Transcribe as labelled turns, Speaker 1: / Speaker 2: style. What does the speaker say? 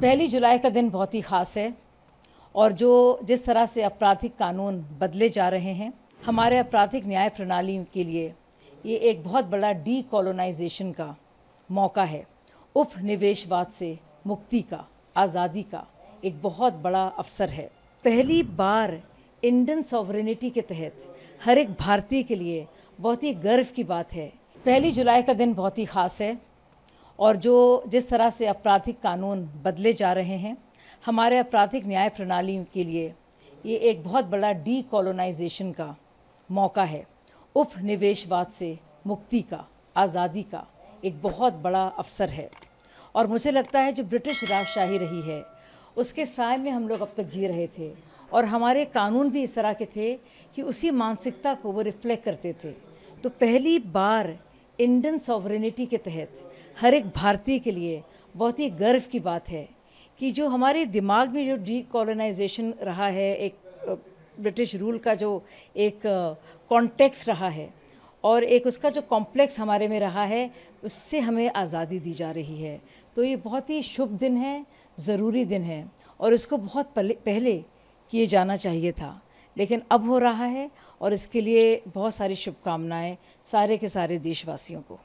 Speaker 1: पहली जुलाई का दिन बहुत ही ख़ास है और जो जिस तरह से आपराधिक कानून बदले जा रहे हैं हमारे आपराधिक न्याय प्रणाली के लिए ये एक बहुत बड़ा डी कॉलोनाइजेशन का मौका है उपनिवेशवाद से मुक्ति का आज़ादी का एक बहुत बड़ा अवसर है पहली बार इंडियन सॉवरेनिटी के तहत हर एक भारतीय के लिए बहुत ही गर्व की बात है पहली जुलाई का दिन बहुत ही ख़ास है और जो जिस तरह से आपराधिक कानून बदले जा रहे हैं हमारे आपराधिक न्याय प्रणाली के लिए ये एक बहुत बड़ा डीकोलोनाइजेशन का मौका है उपनिवेशवाद से मुक्ति का आज़ादी का एक बहुत बड़ा अवसर है और मुझे लगता है जो ब्रिटिश राजशाही रही है उसके साय में हम लोग अब तक जी रहे थे और हमारे कानून भी इस तरह के थे कि उसी मानसिकता को वो रिफ्लेक्ट करते थे तो पहली बार इंडियन सॉवरेनिटी के तहत हर एक भारतीय के लिए बहुत ही गर्व की बात है कि जो हमारे दिमाग में जो डीकॉलोनाइजेशन रहा है एक ब्रिटिश रूल का जो एक कॉन्टेक्स रहा है और एक उसका जो कॉम्प्लेक्स हमारे में रहा है उससे हमें आज़ादी दी जा रही है तो ये बहुत ही शुभ दिन है ज़रूरी दिन है और इसको बहुत पहले किए जाना चाहिए था लेकिन अब हो रहा है और इसके लिए बहुत सारी शुभकामनाएं सारे के सारे देशवासियों को